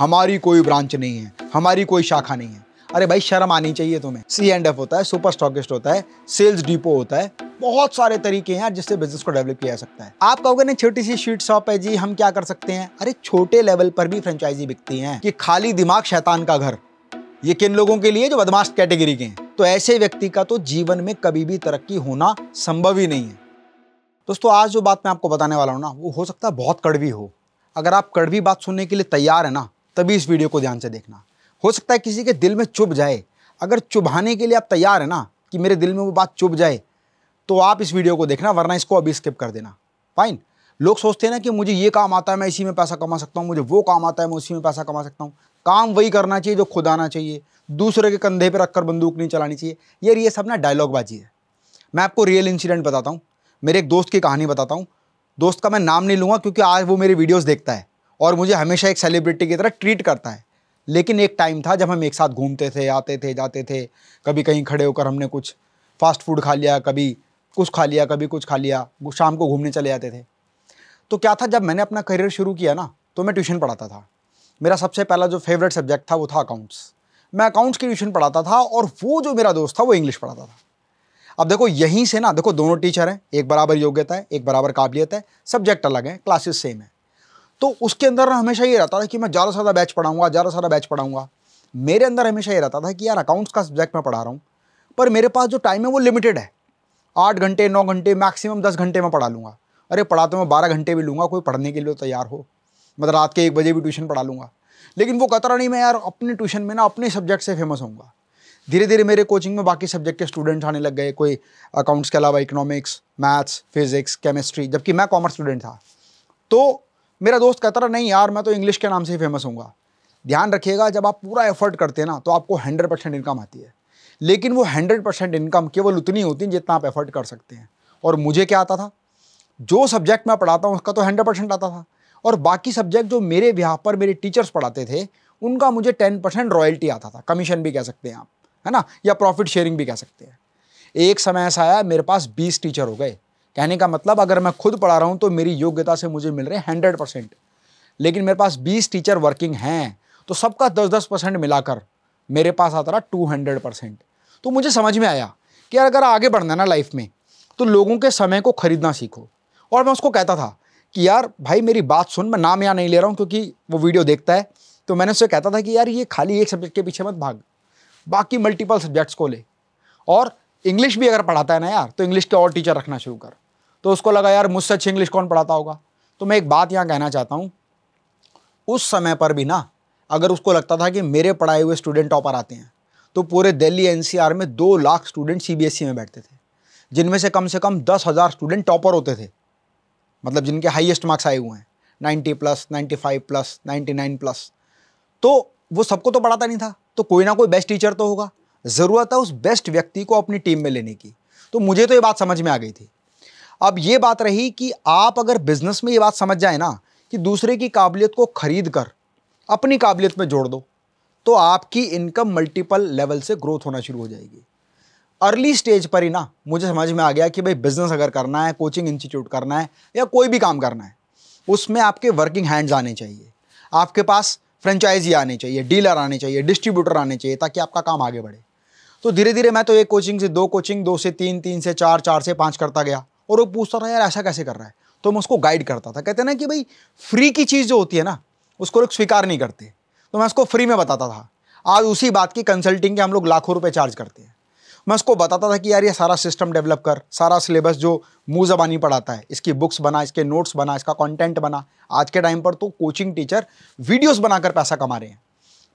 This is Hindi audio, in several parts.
हमारी कोई ब्रांच नहीं है हमारी कोई शाखा नहीं है अरे भाई शर्म आनी चाहिए तुम्हें सी एंड एफ होता है सुपर स्टॉकिस्ट होता है सेल्स डिपो होता है बहुत सारे तरीके हैं जिससे बिजनेस को डेवलप किया जा सकता है आप कहोगे नहीं छोटी सी स्वीट शॉप है जी हम क्या कर सकते हैं अरे छोटे लेवल पर भी फ्रेंचाइजी बिकती हैं कि खाली दिमाग शैतान का घर ये किन लोगों के लिए जो बदमाश कैटेगरी के हैं तो ऐसे व्यक्ति का तो जीवन में कभी भी तरक्की होना संभव ही नहीं है दोस्तों आज जो बात मैं आपको बताने वाला हूँ ना वो हो सकता है बहुत कड़वी हो अगर आप कड़वी बात सुनने के लिए तैयार है ना तभी इस वीडियो को ध्यान से देखना हो सकता है किसी के दिल में चुभ जाए अगर चुभाने के लिए आप तैयार है ना कि मेरे दिल में वो बात चुभ जाए तो आप इस वीडियो को देखना वरना इसको अभी स्किप कर देना फाइन लोग सोचते हैं ना कि मुझे ये काम आता है मैं इसी में पैसा कमा सकता हूँ मुझे वो काम आता है मैं उसी में पैसा कमा सकता हूँ काम वही करना चाहिए जो खुद आना चाहिए दूसरे के कंधे पर रखकर बंदूक नहीं चलानी चाहिए यार ये सब ना डायलॉगबाजी है मैं आपको रियल इंसिडेंट बताता हूँ मेरे एक दोस्त की कहानी बताता हूँ दोस्त का मैं नाम नहीं लूँगा क्योंकि आज वो मेरी वीडियोज़ देखता है और मुझे हमेशा एक सेलिब्रिटी की तरह ट्रीट करता है लेकिन एक टाइम था जब हम एक साथ घूमते थे आते थे जाते थे कभी कहीं खड़े होकर हमने कुछ फास्ट फूड खा लिया कभी कुछ खा लिया कभी कुछ खा लिया शाम को घूमने चले जाते थे तो क्या था जब मैंने अपना करियर शुरू किया ना तो मैं ट्यूशन पढ़ाता था मेरा सबसे पहला जो फेवरेट सब्जेक्ट था वो था अकाउंट्स मैं अकाउंट्स की ट्यूशन पढ़ाता था और वो जो मेरा दोस्त था वो इंग्लिश पढ़ाता था अब देखो यहीं से ना देखो दोनों टीचर हैं एक बराबर योग्यता है एक बराबर काबिलियत है सब्जेक्ट अलग है क्लासेस सेम है तो उसके अंदर ना हमेशा ये रहता था कि मैं ज़्यादा से ज़्यादा बैच पढ़ाऊँगा ज़्यादा से ज़्यादा बैच पढ़ाऊँगा मेरे अंदर हमेशा ये रहता था कि यार अकाउंट्स का सब्जेक्ट मैं पढ़ा रहा हूँ पर मेरे पास जो टाइम है वो लिमिटेड है आठ घंटे नौ घंटे मैक्सिमम दस घंटे मैं पढ़ा लूँगा अरे पढ़ा तो मैं बारह घंटे भी लूँगा कोई पढ़ने के लिए तो तैयार हो मतलब रात के एक बजे भी ट्यूशन पढ़ा लूँगा लेकिन वो कतरा नहीं मैं यार अपने ट्यूशन में ना अपने सब्जेक्ट से फेमस होऊंगा धीरे धीरे मेरे कोचिंग में बाकी सब्जेक्ट के स्टूडेंट्स आने लग गए कोई अकाउंट्स के अलावा इकोनॉमिक्स मैथ्स फिजिक्स केमिस्ट्री जबकि मैं कॉमर्स स्टूडेंट था तो मेरा दोस्त कहता रहा नहीं यार मैं तो इंग्लिश के नाम से ही फेमस हूँ ध्यान रखिएगा जब आप पूरा एफर्ट करते हैं ना तो आपको हंड्रेड परसेंट इनकम आती है लेकिन वो हंड्रेड परसेंट इनकम केवल उतनी होती है जितना आप एफर्ट कर सकते हैं और मुझे क्या आता था जो सब्जेक्ट मैं पढ़ाता हूँ उसका तो हंड्रेड परसेंट आता था और बाकी सब्जेक्ट जो मेरे ब्याह पर मेरे टीचर्स पढ़ाते थे उनका मुझे टेन परसेंट रॉयल्टी आता था कमीशन भी कह सकते हैं आप है ना या प्रॉफिट शेयरिंग भी कह सकते हैं एक समय ऐसा आया मेरे पास बीस टीचर हो गए कहने का मतलब अगर मैं खुद पढ़ा रहा हूँ तो मेरी योग्यता से मुझे मिल रहे हैं हंड्रेड परसेंट लेकिन मेरे पास बीस टीचर वर्किंग हैं तो सबका दस दस परसेंट मिलाकर मेरे पास आता रहा टू हंड्रेड परसेंट तो मुझे समझ में आया कि यार अगर आगे बढ़ना ना लाइफ में तो लोगों के समय को खरीदना सीखो और मैं उसको कहता था कि यार भाई मेरी बात सुन मैं नाम यहाँ नहीं ले रहा हूँ क्योंकि वो वीडियो देखता है तो मैंने उससे कहता था कि यार ये खाली एक सब्जेक्ट के पीछे मत भाग बाकी मल्टीपल सब्जेक्ट्स को ले और इंग्लिश भी अगर पढ़ाता है ना यार तो इंग्लिश के और टीचर रखना शुरू कर तो उसको लगा यार मुझसे अच्छी इंग्लिश कौन पढ़ाता होगा तो मैं एक बात यहाँ कहना चाहता हूँ उस समय पर भी ना अगर उसको लगता था कि मेरे पढ़ाए हुए स्टूडेंट टॉपर आते हैं तो पूरे दिल्ली एन में दो लाख स्टूडेंट सी e में बैठते थे जिनमें से कम से कम दस हज़ार स्टूडेंट टॉपर होते थे मतलब जिनके हाइएस्ट मार्क्स आए हुए हैं ninety plus ninety five plus ninety nine plus तो वो सबको तो पढ़ाता नहीं था तो कोई ना कोई बेस्ट टीचर तो होगा ज़रूरत है उस बेस्ट व्यक्ति को अपनी टीम में लेने की तो मुझे तो ये बात समझ में आ गई थी अब ये बात रही कि आप अगर बिज़नेस में ये बात समझ जाए ना कि दूसरे की काबिलियत को ख़रीद कर अपनी काबिलियत में जोड़ दो तो आपकी इनकम मल्टीपल लेवल से ग्रोथ होना शुरू हो जाएगी अर्ली स्टेज पर ही ना मुझे समझ में आ गया कि भाई बिज़नेस अगर करना है कोचिंग इंस्टीट्यूट करना है या कोई भी काम करना है उसमें आपके वर्किंग हैंड्स आने चाहिए आपके पास फ्रेंचाइजी आने चाहिए डीलर आने चाहिए डिस्ट्रीब्यूटर आने चाहिए ताकि आपका काम आगे बढ़े तो धीरे धीरे मैं तो एक कोचिंग से दो कोचिंग दो से तीन तीन से चार चार से पाँच करता गया और वो पूछता था यार ऐसा कैसे कर रहा है तो मैं उसको गाइड करता था कहते ना कि भाई फ्री की चीज़ जो होती है ना उसको लोग स्वीकार नहीं करते तो मैं उसको फ्री में बताता था आज उसी बात की कंसल्टिंग के हम लोग लाखों रुपये चार्ज करते हैं मैं उसको बताता था कि यार ये सारा सिस्टम डेवलप कर सारा सिलेबस जो मुँह जबानी पढ़ाता है इसकी बुक्स बना इसके नोट्स बना इसका कंटेंट बना आज के टाइम पर तो कोचिंग टीचर वीडियोस बनाकर पैसा कमा रहे हैं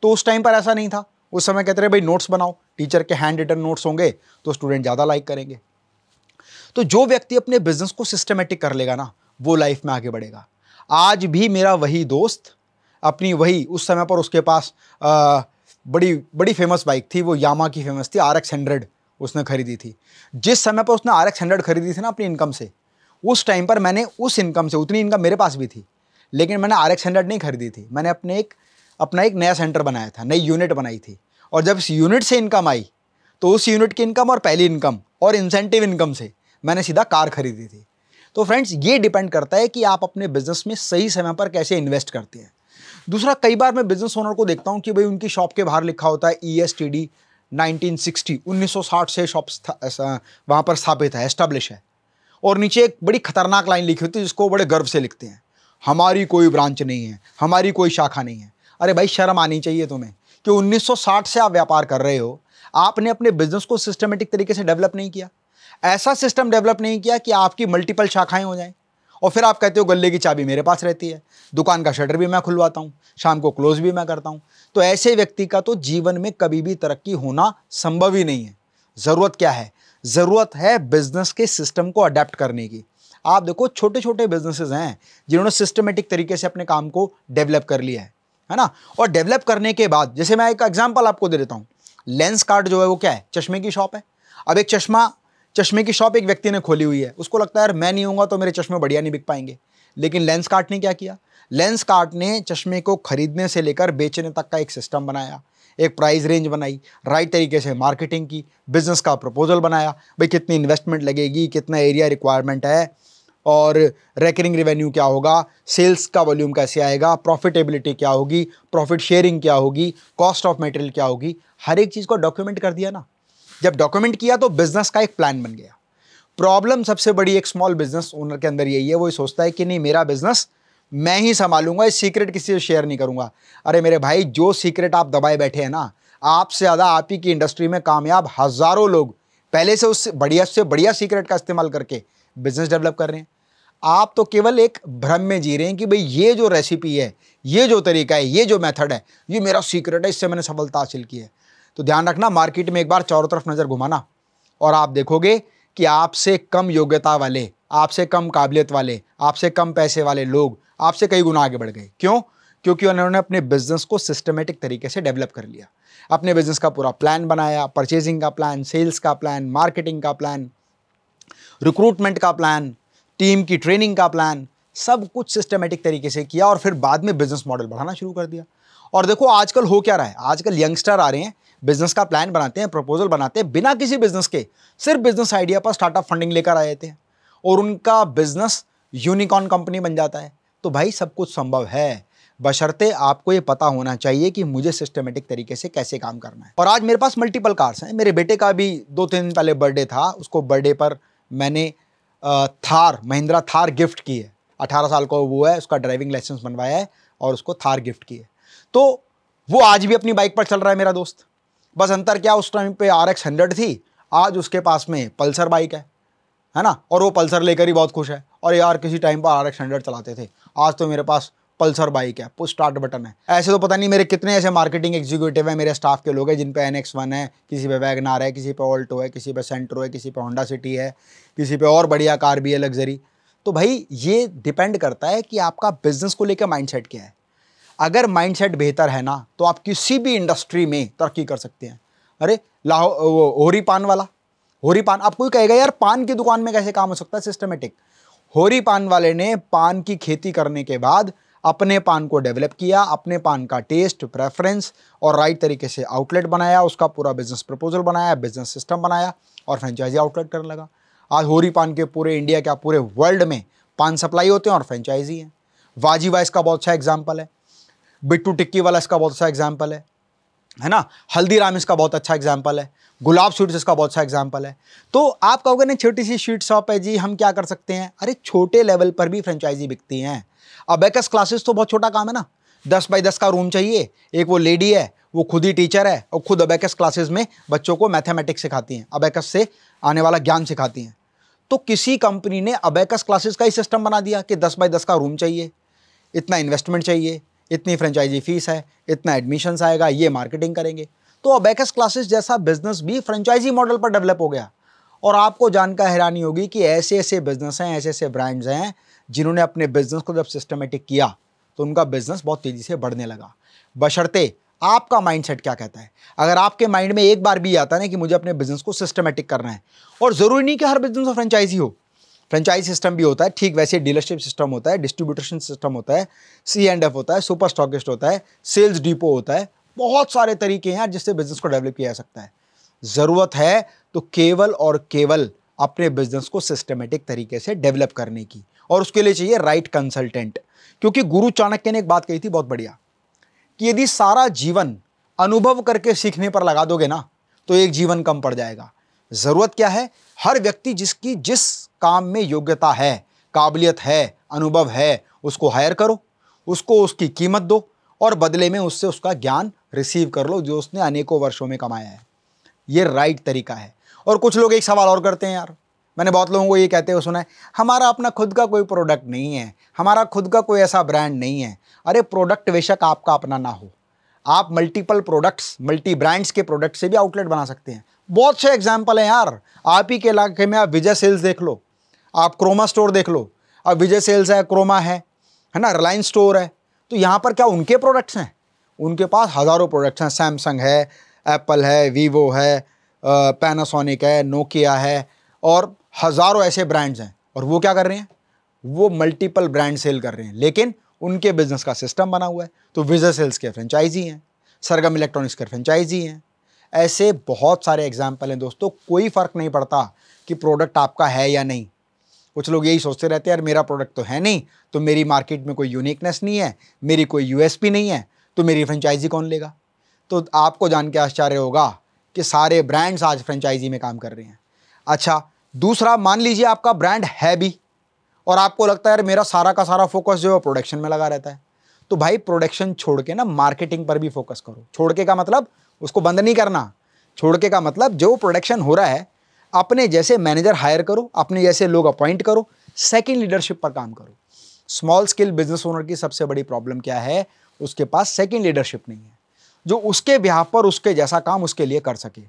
तो उस टाइम पर ऐसा नहीं था उस समय कहते रहे भाई नोट्स बनाओ टीचर के हैंड रिटन नोट्स होंगे तो स्टूडेंट ज़्यादा लाइक करेंगे तो जो व्यक्ति अपने बिजनेस को सिस्टमेटिक कर लेगा ना वो लाइफ में आगे बढ़ेगा आज भी मेरा वही दोस्त अपनी वही उस समय पर उसके पास आ, बड़ी बड़ी फेमस बाइक थी वो यामा की फेमस थी आर एक्स हंड्रेड उसने खरीदी थी जिस समय पर उसने आर एक्स हंड्रेड खरीदी थी ना अपनी इनकम से उस टाइम पर मैंने उस इनकम से उतनी इनकम मेरे पास भी थी लेकिन मैंने आर एक्स हंड्रेड नहीं खरीदी थी मैंने अपने एक अपना एक नया सेंटर बनाया था नई यूनिट बनाई थी और जब इस यूनिट से इनकम आई तो उस यूनिट की इनकम और पहली इनकम और इंसेंटिव इनकम से मैंने सीधा कार खरीदी थी तो फ्रेंड्स ये डिपेंड करता है कि आप अपने बिजनेस में सही समय पर कैसे इन्वेस्ट करते हैं दूसरा कई बार मैं बिजनेस ओनर को देखता हूँ कि भाई उनकी शॉप के बाहर लिखा होता है E S T D nineteen sixty उन्नीस से शॉप वहाँ पर स्थापित है एस्टेब्लिश है और नीचे एक बड़ी खतरनाक लाइन लिखी होती है जिसको बड़े गर्व से लिखते हैं हमारी कोई ब्रांच नहीं है हमारी कोई शाखा नहीं है अरे भाई शर्म आनी चाहिए तुम्हें कि 1960 से आप व्यापार कर रहे हो आपने अपने बिजनेस को सिस्टमेटिक तरीके से डेवलप नहीं किया ऐसा सिस्टम डेवलप नहीं किया कि आपकी मल्टीपल शाखाएं हो जाएं और फिर आप कहते हो गले की चाबी मेरे पास रहती है दुकान का शटर भी मैं खुलवाता हूँ शाम को क्लोज भी मैं करता हूँ तो ऐसे व्यक्ति का तो जीवन में कभी भी तरक्की होना संभव ही नहीं है ज़रूरत क्या है ज़रूरत है बिजनेस के सिस्टम को अडेप्ट करने की आप देखो छोटे छोटे बिजनेसेस हैं जिन्होंने सिस्टमेटिक तरीके से अपने काम को डेवलप कर लिया है है ना और डेवलप करने के बाद जैसे मैं एक एग्जाम्पल आपको दे देता हूँ लेंस कार्ड जो है वो क्या है चश्मे की शॉप है अब एक चश्मा चश्मे की शॉप एक व्यक्ति ने खोली हुई है उसको लगता है यार मैं नहीं हूँगा तो मेरे चश्मे बढ़िया नहीं बिक पाएंगे लेकिन लेंस कार्ट ने क्या किया लेंस कार्ट ने चश्मे को खरीदने से लेकर बेचने तक का एक सिस्टम बनाया एक प्राइस रेंज बनाई राइट तरीके से मार्केटिंग की बिजनेस का प्रपोजल बनाया भाई कितनी इन्वेस्टमेंट लगेगी कितना एरिया रिक्वायरमेंट है और रेकरिंग रेवेन्यू क्या होगा सेल्स का वॉल्यूम कैसे आएगा प्रॉफिटेबिलिटी क्या होगी प्रॉफिट शेयरिंग क्या होगी कॉस्ट ऑफ मटेरियल क्या होगी हर एक चीज़ को डॉक्यूमेंट कर दिया ना जब डॉक्यूमेंट किया तो बिजनेस का एक प्लान बन गया प्रॉब्लम सबसे बड़ी एक स्मॉल बिजनेस ओनर के अंदर यही है वो ये सोचता है कि नहीं मेरा बिजनेस मैं ही संभालूंगा इस सीक्रेट किसी से शेयर नहीं करूंगा अरे मेरे भाई जो सीक्रेट आप दबाए बैठे हैं ना आपसे ज़्यादा आप ही की इंडस्ट्री में कामयाब हज़ारों लोग पहले से उस बढ़िया से बढ़िया सीक्रेट का इस्तेमाल करके बिजनेस डेवलप कर रहे हैं आप तो केवल एक भ्रम में जी रहे हैं कि भाई ये जो रेसिपी है ये जो तरीका है ये जो मेथड है ये मेरा सीक्रेट है इससे मैंने सफलता हासिल की है तो ध्यान रखना मार्केट में एक बार चारों तरफ नज़र घुमाना और आप देखोगे कि आपसे कम योग्यता वाले आपसे कम काबिलियत वाले आपसे कम पैसे वाले लोग आपसे कई गुना आगे बढ़ गए क्यों क्योंकि उन्होंने अपने बिजनेस को सिस्टमेटिक तरीके से डेवलप कर लिया अपने बिजनेस का पूरा प्लान बनाया परचेजिंग का प्लान सेल्स का प्लान मार्केटिंग का प्लान रिक्रूटमेंट का प्लान टीम की ट्रेनिंग का प्लान सब कुछ सिस्टमेटिक तरीके से किया और फिर बाद में बिजनेस मॉडल बढ़ाना शुरू कर दिया और देखो आजकल हो क्या रहा है आजकल यंगस्टर आ रहे हैं बिजनेस का प्लान बनाते हैं प्रपोजल बनाते हैं बिना किसी बिजनेस के सिर्फ बिजनेस आइडिया पर स्टार्टअप फंडिंग लेकर आ जाते हैं और उनका बिजनेस यूनिकॉर्न कंपनी बन जाता है तो भाई सब कुछ संभव है बशर्ते आपको ये पता होना चाहिए कि मुझे सिस्टमेटिक तरीके से कैसे काम करना है और आज मेरे पास मल्टीपल कार्स हैं मेरे बेटे का भी दो तीन दिन पहले बर्थडे था उसको बर्थडे पर मैंने थार महिंद्रा थार गिफ्ट की है अठारह साल का वो है उसका ड्राइविंग लाइसेंस बनवाया है और उसको थार गिफ्ट की है तो वो आज भी अपनी बाइक पर चल रहा है मेरा दोस्त बस अंतर क्या उस टाइम पे आर एक्स हंड्रेड थी आज उसके पास में पल्सर बाइक है है ना और वो पल्सर लेकर ही बहुत खुश है और यार किसी टाइम पर आर एक्स हंड्रेड चलाते थे आज तो मेरे पास पल्सर बाइक है पुश स्टार्ट बटन है ऐसे तो पता नहीं मेरे कितने ऐसे मार्केटिंग एग्जीक्यूटिव है मेरे स्टाफ के लोग हैं जिन पे एन एक्स वन है किसी पे वैगनार है किसी पे ऑल्टो है किसी पे सेंट्रो है किसी पे होंडा सिटी है किसी पे और बढ़िया कार भी है लग्जरी तो भाई ये डिपेंड करता है कि आपका बिजनेस को लेकर सेट क्या है अगर माइंडसेट बेहतर है ना तो आप किसी भी इंडस्ट्री में तरक्की कर सकते हैं अरे लाहौ वो होरी पान वाला होरी पान आप कोई कहेगा यार पान की दुकान में कैसे काम हो सकता है सिस्टमेटिक होरी पान वाले ने पान की खेती करने के बाद अपने पान को डेवलप किया अपने पान का टेस्ट प्रेफरेंस और राइट तरीके से आउटलेट बनाया उसका पूरा बिजनेस प्रपोजल बनाया बिजनेस सिस्टम बनाया और फ्रेंचाइजी आउटलेट करने लगा आज होरी पान के पूरे इंडिया के पूरे वर्ल्ड में पान सप्लाई होते हैं और फ्रेंचाइजी हैं वाजी वाइस का बहुत अच्छा एग्जाम्पल है बिट्टू टिक्की वाला इसका बहुत अच्छा एग्जाम्पल है है ना हल्दीराम इसका बहुत अच्छा एग्जाम्पल है गुलाब स्वीट्स इसका बहुत अच्छा एग्जाम्पल है तो आप कहोगे नहीं छोटी सी स्वीट शॉप है जी हम क्या कर सकते हैं अरे छोटे लेवल पर भी फ्रेंचाइजी बिकती हैं अब एकस क्लासेस तो बहुत छोटा काम है ना दस बाई दस का रूम चाहिए एक वो लेडी है वो खुद ही टीचर है और खुद अबैकस क्लासेस में बच्चों को मैथमेटिक्स सिखाती हैं अबैकस से आने वाला ज्ञान सिखाती हैं तो किसी कंपनी ने अबैकस क्लासेस का ही सिस्टम बना दिया कि दस बाय दस का रूम चाहिए इतना इन्वेस्टमेंट चाहिए इतनी फ्रेंचाइजी फीस है इतना एडमिशन्स आएगा ये मार्केटिंग करेंगे तो अबेकस क्लासेस जैसा बिजनेस भी फ्रेंचाइजी मॉडल पर डेवलप हो गया और आपको जानकर हैरानी होगी कि ऐसे ऐसे बिजनेस हैं ऐसे ऐसे ब्रांड्स हैं जिन्होंने अपने बिजनेस को जब सिस्टमेटिक किया तो उनका बिजनेस बहुत तेज़ी से बढ़ने लगा बशर्ते आपका माइंडसेट क्या कहता है अगर आपके माइंड में एक बार भी आता है ना कि मुझे अपने बिजनेस को सिस्टमेटिक करना है और ज़रूरी नहीं कि हर बिजनेस फ्रेंचाइजी हो फ्रेंचाइज सिस्टम भी होता है ठीक वैसे डीलरशिप सिस्टम होता है डिस्ट्रीब्यूटेशन सिस्टम होता है सी एंड एफ होता है सुपर स्टॉकिस्ट होता है सेल्स डिपो होता है बहुत सारे तरीके हैं जिससे बिजनेस को डेवलप किया जा सकता है ज़रूरत है तो केवल और केवल अपने बिजनेस को सिस्टमेटिक तरीके से डेवलप करने की और उसके लिए चाहिए राइट कंसल्टेंट क्योंकि गुरु चाणक्य ने एक बात कही थी बहुत बढ़िया कि यदि सारा जीवन अनुभव करके सीखने पर लगा दोगे ना तो एक जीवन कम पड़ जाएगा ज़रूरत क्या है हर व्यक्ति जिसकी जिस काम में योग्यता है काबिलियत है अनुभव है उसको हायर करो उसको उसकी कीमत दो और बदले में उससे उसका ज्ञान रिसीव कर लो जो उसने अनेकों वर्षों में कमाया है ये राइट तरीका है और कुछ लोग एक सवाल और करते हैं यार मैंने बहुत लोगों को ये कहते हुए सुना है हमारा अपना खुद का कोई प्रोडक्ट नहीं है हमारा खुद का कोई ऐसा ब्रांड नहीं है अरे प्रोडक्ट बेशक आपका अपना ना हो आप मल्टीपल प्रोडक्ट्स मल्टी ब्रांड्स के प्रोडक्ट से भी आउटलेट बना सकते हैं बहुत से एग्जाम्पल हैं यार आप ही के इलाके में आप विजय सेल्स देख लो आप क्रोमा स्टोर देख लो अब विजय सेल्स है क्रोमा है है ना रिलायंस स्टोर है तो यहाँ पर क्या उनके प्रोडक्ट्स हैं उनके पास हज़ारों प्रोडक्ट्स हैं सैमसंग है एप्पल है वीवो है पैनासोनिक है नोकिया है और हज़ारों ऐसे ब्रांड्स हैं और वो क्या कर रहे हैं वो मल्टीपल ब्रांड सेल कर रहे हैं लेकिन उनके बिज़नेस का सिस्टम बना हुआ है तो विजय सेल्स के फ्रेंचाइजी हैं सरगम इलेक्ट्रॉनिक्स के फ्रेंचाइजी हैं ऐसे बहुत सारे एग्जाम्पल हैं दोस्तों कोई फ़र्क नहीं पड़ता कि प्रोडक्ट आपका है या नहीं कुछ लोग यही सोचते रहते हैं यार मेरा प्रोडक्ट तो है नहीं तो मेरी मार्केट में कोई यूनिकनेस नहीं है मेरी कोई यूएसपी नहीं है तो मेरी फ्रेंचाइजी कौन लेगा तो आपको जान के आश्चर्य होगा कि सारे ब्रांड्स आज फ्रेंचाइजी में काम कर रहे हैं अच्छा दूसरा मान लीजिए आपका ब्रांड है भी और आपको लगता है यार मेरा सारा का सारा फोकस जो है प्रोडक्शन में लगा रहता है तो भाई प्रोडक्शन छोड़ के ना मार्केटिंग पर भी फोकस करो छोड़ के का मतलब उसको बंद नहीं करना छोड़ के का मतलब जो प्रोडक्शन हो रहा है अपने जैसे मैनेजर हायर करो अपने जैसे लोग अपॉइंट करो सेकेंड लीडरशिप पर काम करो स्मॉल स्केल बिजनेस ओनर की सबसे बड़ी प्रॉब्लम क्या है उसके पास सेकेंड लीडरशिप नहीं है जो उसके ब्याह पर उसके जैसा काम उसके लिए कर सके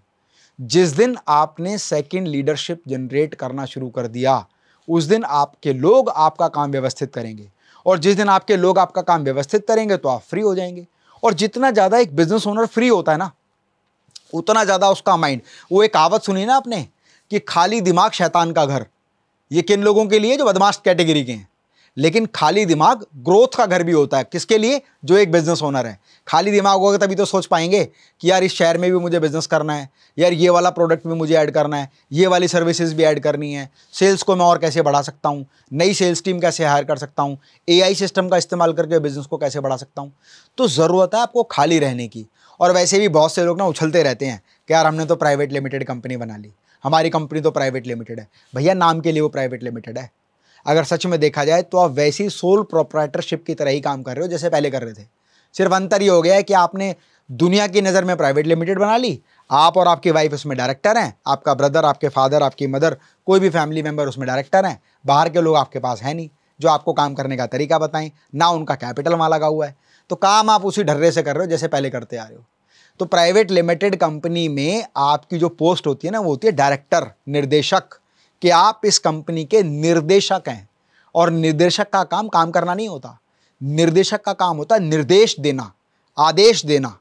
जिस दिन आपने सेकेंड लीडरशिप जनरेट करना शुरू कर दिया उस दिन आपके लोग आपका काम व्यवस्थित करेंगे और जिस दिन आपके लोग आपका काम व्यवस्थित करेंगे तो आप फ्री हो जाएंगे और जितना ज़्यादा एक बिजनेस ओनर फ्री होता है ना उतना ज़्यादा उसका माइंड वो एक आवत सुनी ना आपने कि खाली दिमाग शैतान का घर ये किन लोगों के लिए जो बदमाश कैटेगरी के हैं लेकिन खाली दिमाग ग्रोथ का घर भी होता है किसके लिए जो एक बिज़नेस ओनर है खाली दिमाग होगा तभी तो सोच पाएंगे कि यार इस शहर में भी मुझे बिज़नेस करना है यार ये वाला प्रोडक्ट भी मुझे ऐड करना है ये वाली सर्विसेज भी ऐड करनी है सेल्स को मैं और कैसे बढ़ा सकता हूँ नई सेल्स टीम कैसे हायर कर सकता हूँ ए सिस्टम का इस्तेमाल करके बिज़नेस को कैसे बढ़ा सकता हूँ तो ज़रूरत है आपको खाली रहने की और वैसे भी बहुत से लोग ना उछलते रहते हैं कि यार हमने तो प्राइवेट लिमिटेड कंपनी बना ली हमारी कंपनी तो प्राइवेट लिमिटेड है भैया नाम के लिए वो प्राइवेट लिमिटेड है अगर सच में देखा जाए तो आप वैसी सोल प्रोपराइटरशिप की तरह ही काम कर रहे हो जैसे पहले कर रहे थे सिर्फ अंतर ये हो गया है कि आपने दुनिया की नज़र में प्राइवेट लिमिटेड बना ली आप और आपकी वाइफ उसमें डायरेक्टर हैं आपका ब्रदर आपके फादर आपकी मदर कोई भी फैमिली मेम्बर उसमें डायरेक्टर हैं बाहर के लोग आपके पास हैं नहीं जो आपको काम करने का तरीका बताएं ना उनका कैपिटल वहाँ लगा हुआ है तो काम आप उसी ढर्रे से कर रहे हो जैसे पहले करते आ रहे हो तो प्राइवेट लिमिटेड कंपनी में आपकी जो पोस्ट होती है ना वो होती है डायरेक्टर निर्देशक कि आप इस कंपनी के निर्देशक हैं और निर्देशक का काम काम करना नहीं होता निर्देशक का काम होता है निर्देश देना आदेश देना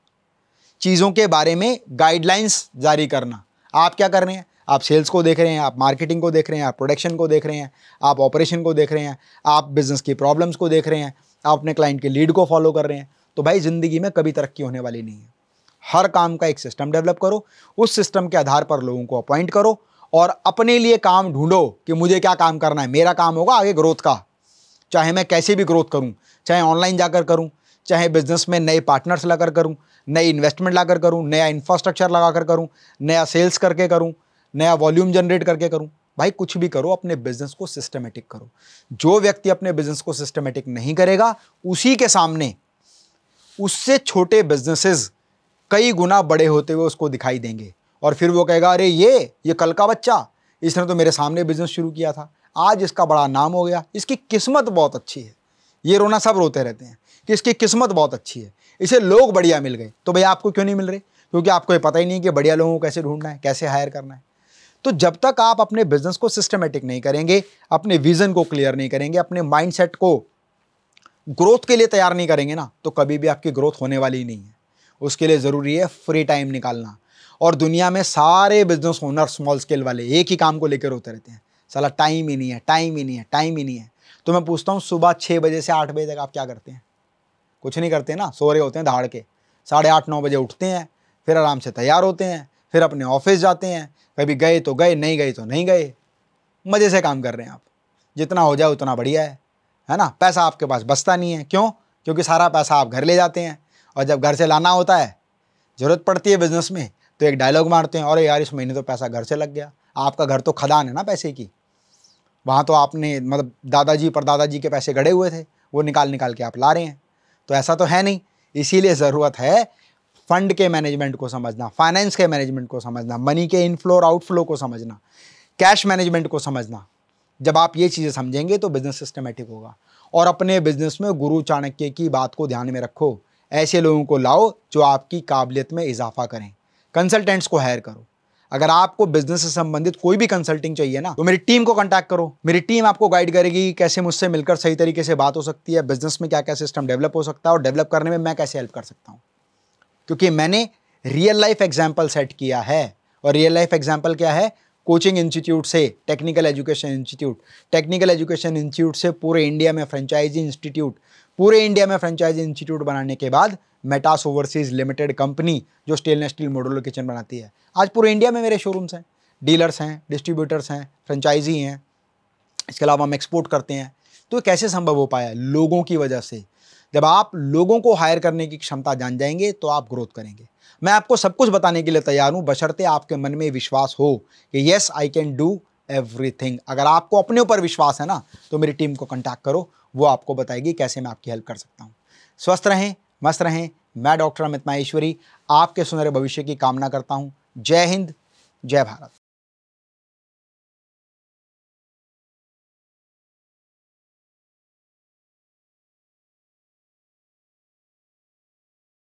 चीज़ों के बारे में गाइडलाइंस जारी करना आप क्या कर रहे हैं आप सेल्स को देख रहे हैं आप मार्केटिंग को देख रहे हैं आप प्रोडक्शन को देख रहे हैं आप ऑपरेशन को देख रहे हैं आप बिजनेस की प्रॉब्लम्स को देख रहे हैं आप अपने क्लाइंट के लीड को फॉलो कर रहे हैं तो भाई ज़िंदगी में कभी तरक्की होने वाली नहीं है हर काम का एक सिस्टम डेवलप करो उस सिस्टम के आधार पर लोगों को अपॉइंट करो और अपने लिए काम ढूंढो कि मुझे क्या काम करना है मेरा काम होगा आगे ग्रोथ का चाहे मैं कैसे भी ग्रोथ करूं चाहे ऑनलाइन जाकर करूं चाहे बिजनेस में नए पार्टनर्स लगाकर करूं नई इन्वेस्टमेंट लाकर करूं नया इंफ्रास्ट्रक्चर लगाकर करूं नया सेल्स करके करूं नया वॉल्यूम जनरेट करके करूं भाई कुछ भी करो अपने बिजनेस को सिस्टमेटिक करो जो व्यक्ति अपने बिजनेस को सिस्टमेटिक नहीं करेगा उसी के सामने उससे छोटे बिजनेसेस कई गुना बड़े होते हुए उसको दिखाई देंगे और फिर वो कहेगा अरे ये ये कल का बच्चा इसने तो मेरे सामने बिजनेस शुरू किया था आज इसका बड़ा नाम हो गया इसकी किस्मत बहुत अच्छी है ये रोना सब रोते रहते हैं कि इसकी किस्मत बहुत अच्छी है इसे लोग बढ़िया मिल गए तो भैया आपको क्यों नहीं मिल रहे क्योंकि आपको ये पता ही नहीं कि बढ़िया लोगों को कैसे ढूंढना है कैसे हायर करना है तो जब तक आप अपने बिजनेस को सिस्टमेटिक नहीं करेंगे अपने विजन को क्लियर नहीं करेंगे अपने माइंड को ग्रोथ के लिए तैयार नहीं करेंगे ना तो कभी भी आपकी ग्रोथ होने वाली ही नहीं है उसके लिए ज़रूरी है फ्री टाइम निकालना और दुनिया में सारे बिजनेस ओनर स्मॉल स्केल वाले एक ही काम को लेकर होते रहते हैं साला टाइम ही नहीं है टाइम ही नहीं है टाइम ही नहीं है तो मैं पूछता हूँ सुबह छः बजे से आठ बजे तक आप क्या करते हैं कुछ नहीं करते ना सो रहे होते हैं दहाड़ के साढ़े आठ नौ बजे उठते हैं फिर आराम से तैयार होते हैं फिर अपने ऑफिस जाते हैं कभी गए तो गए नहीं गए तो नहीं गए मज़े से काम कर रहे हैं आप जितना हो जाए उतना बढ़िया है है ना पैसा आपके पास बचता नहीं है क्यों क्योंकि सारा पैसा आप घर ले जाते हैं और जब घर से लाना होता है ज़रूरत पड़ती है बिज़नेस में तो एक डायलॉग मारते हैं और यार इस महीने तो पैसा घर से लग गया आपका घर तो खदान है ना पैसे की वहाँ तो आपने मतलब दादाजी पर दादाजी के पैसे गड़े हुए थे वो निकाल निकाल के आप ला रहे हैं तो ऐसा तो है नहीं इसीलिए ज़रूरत है फंड के मैनेजमेंट को समझना फाइनेंस के मैनेजमेंट को समझना मनी के इनफ्लो और आउटफ्लो को समझना कैश मैनेजमेंट को समझना जब आप ये चीज़ें समझेंगे तो बिज़नेस सिस्टमेटिक होगा और अपने बिज़नेस में गुरु चाणक्य की बात को ध्यान में रखो ऐसे लोगों को लाओ जो आपकी काबिलियत में इजाफा करें कंसल्टेंट्स को हायर करो अगर आपको बिजनेस से संबंधित कोई भी कंसल्टिंग चाहिए ना तो मेरी टीम को कांटेक्ट करो मेरी टीम आपको गाइड करेगी कैसे मुझसे मिलकर सही तरीके से बात हो सकती है बिजनेस में क्या क्या सिस्टम डेवलप हो सकता है और डेवलप करने में मैं कैसे हेल्प कर सकता हूँ क्योंकि मैंने रियल लाइफ एग्जाम्पल सेट किया है और रियल लाइफ एग्जाम्पल क्या है कोचिंग इंस्टीट्यूट से technical education institute technical education institute से पूरे इंडिया में फ्रेंचाइजी इंस्टीट्यूट पूरे इंडिया में फ्रेंचाइजी इंस्टीट्यूट बनाने के बाद मेटास ओवरसीज लिमिटेड कंपनी जो स्टेनलेस स्टील मॉडुलर किचन बनाती है आज पूरे इंडिया में मेरे शोरूम्स हैं डीलर्स हैं डिस्ट्रीब्यूटर्स हैं फ्रेंचाइजी हैं इसके अलावा हम एक्सपोर्ट करते हैं तो कैसे संभव हो पाया लोगों की वजह से जब आप लोगों को हायर करने की क्षमता जान जाएंगे तो आप ग्रोथ करेंगे मैं आपको सब कुछ बताने के लिए तैयार हूँ बशर्ते आपके मन में विश्वास हो कि yes I can do everything अगर आपको अपने ऊपर विश्वास है ना तो मेरी टीम को कॉन्टैक्ट करो वो आपको बताएगी कैसे मैं आपकी हेल्प कर सकता हूँ स्वस्थ रहें मस्त रहें मैं डॉक्टर अमित माहेश्वरी आपके सुनहरे भविष्य की कामना करता हूँ जय हिंद जय भारत